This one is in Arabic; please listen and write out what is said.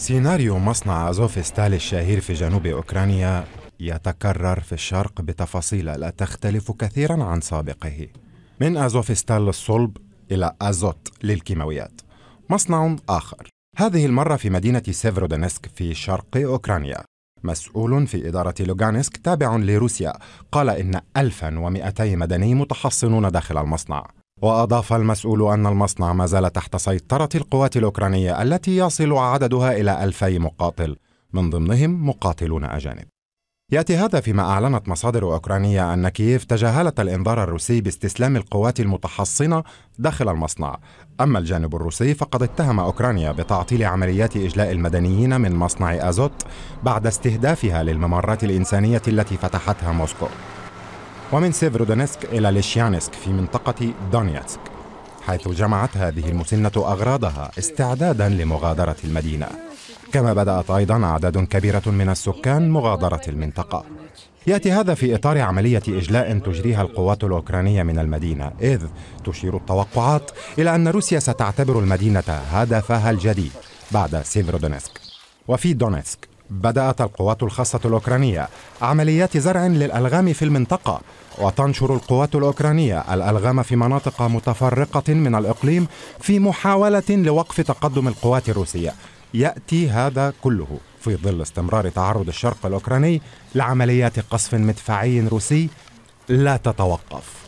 سيناريو مصنع أزوفستال الشهير في جنوب أوكرانيا يتكرر في الشرق بتفاصيل لا تختلف كثيرا عن سابقه من أزوفستال الصلب إلى أزوت للكيماويات مصنع آخر هذه المرة في مدينة سيفرودنسك في شرق أوكرانيا مسؤول في إدارة لوغانسك تابع لروسيا قال إن 1200 مدني متحصنون داخل المصنع وأضاف المسؤول أن المصنع ما زال تحت سيطرة القوات الأوكرانية التي يصل عددها إلى ألفي مقاتل من ضمنهم مقاتلون أجانب يأتي هذا فيما أعلنت مصادر أوكرانية أن كييف تجاهلت الإنذار الروسي باستسلام القوات المتحصنة داخل المصنع أما الجانب الروسي فقد اتهم أوكرانيا بتعطيل عمليات إجلاء المدنيين من مصنع أزوت بعد استهدافها للممرات الإنسانية التي فتحتها موسكو ومن سيفرودونسك إلى ليشيانسك في منطقة دونيتسك حيث جمعت هذه المسنة أغراضها استعدادا لمغادرة المدينة كما بدأت أيضا أعداد كبيرة من السكان مغادرة المنطقة يأتي هذا في إطار عملية إجلاء تجريها القوات الأوكرانية من المدينة إذ تشير التوقعات إلى أن روسيا ستعتبر المدينة هدفها الجديد بعد سيفرودونسك وفي دونيتسك بدأت القوات الخاصة الأوكرانية عمليات زرع للألغام في المنطقة وتنشر القوات الأوكرانية الألغام في مناطق متفرقة من الإقليم في محاولة لوقف تقدم القوات الروسية يأتي هذا كله في ظل استمرار تعرض الشرق الأوكراني لعمليات قصف مدفعي روسي لا تتوقف